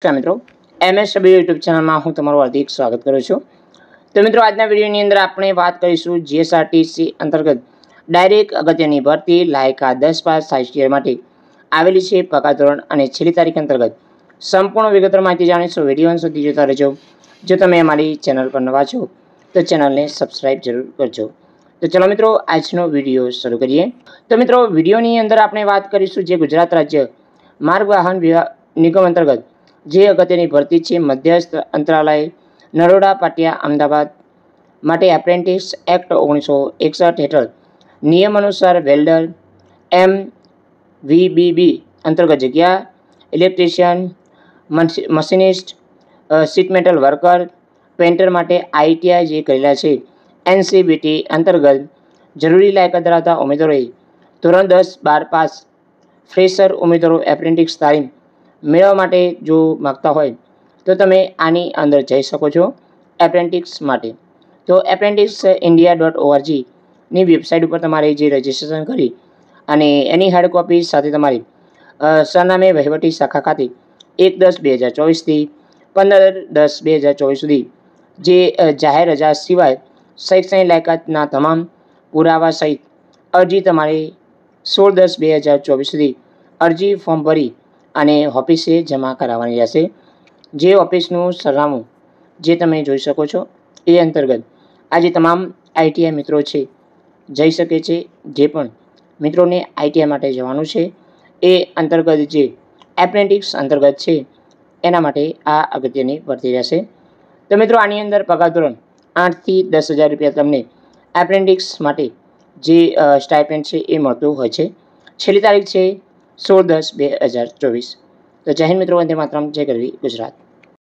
નમસ્કાર મિત્રો MS સબી YouTube ચેનલમાં હું તમારું હાર્દિક સ્વાગત કરું છું તો મિત્રો આજના વિડીયોની અંદર આપણે વાત કરીશું જીએસઆરટીસી અંતર્ગત ડાયરેક્ટ અગત્યની ભરતી લાયકા દસ પાસ સાહિત્ય માટે આવેલી છે પગાર ધોરણ અને છેલ્લી તારીખ અંતર્ગત સંપૂર્ણ વિગતવાર માહિતી જાણીશું વિડીયો અંત સુધી જોતા રહેજો જો તમે અમારી ચેનલ પર નવા છો તો ચેનલને સબસ્ક્રાઈબ જરૂર કરજો તો ચલો મિત્રો આજનો વિડીયો શરૂ કરીએ તો મિત્રો વિડીયોની અંદર આપણે વાત કરીશું જે ગુજરાત રાજ્ય માર્ગ વાહન નિગમ અંતર્ગત જે અગત્યની ભરતી છે મધ્યસ્થ અંતરાલય નરોડા પાટિયા અમદાવાદ માટે એપ્રેન્ટિસ એક્ટ ઓગણીસો એકસઠ હેઠળ નિયમ અનુસાર વેલ્ડર એમ વીબીબી અંતર્ગત જગ્યા electrician machinist sheet metal worker painter માટે આઈટીઆઈ જે કરેલા છે એનસીબીટી અંતર્ગત જરૂરી લાયકાત ધરાવતા ઉમેદવારોએ ધોરણ દસ બાર પાસ ફ્રેશર ઉમેદવારો એપ્રેન્ટિક્સ તાલીમ મેળવવા માટે જો માગતા હોય તો તમે આની અંદર જઈ શકો છો એપ્રેન્ટિક્સ માટે તો એપ્રેન્ટિક્સ ઇન્ડિયા ડોટ ઓઆરજીની વેબસાઇટ ઉપર તમારે જે રજિસ્ટ્રેશન કરી અને એની હાર્ડ કોપી સાથે તમારી સરનામે વહીવટી શાખા ખાતે એક દસ બે હજાર ચોવીસથી પંદર દસ બે હજાર ચોવીસ સુધી જે જાહેર રજા સિવાય શૈક્ષણિક લાયકાતના તમામ પુરાવા સહિત અરજી તમારી સોળ દસ બે હજાર ચોવીસ સુધી અરજી ફોર્મ ભરી અને ઓફિસે જમા કરાવવાની રહેશે જે ઓફિસનું સરનામું જે તમે જોઈ શકો છો એ અંતર્ગત આજે તમામ આઈટીઆઈ મિત્રો છે જઈ શકે છે જે પણ મિત્રોને આઈટીઆઈ માટે જવાનું છે એ અંતર્ગત જે એપ્રેન્ટિક્સ અંતર્ગત છે એના માટે આ અગત્યની ભરતી રહેશે તો મિત્રો આની અંદર પગાર ધોરણ આઠથી દસ હજાર રૂપિયા તમને એપ્રેન્ટિક્સ માટે જે સ્ટાઇપેન્ડ છે એ મળતું હોય છે છેલ્લી તારીખ છે સોળ દસ બે હજાર ચોવીસ તો જય હિન્દ મિત્રો વંદે માત્રમ જય કરવી ગુજરાત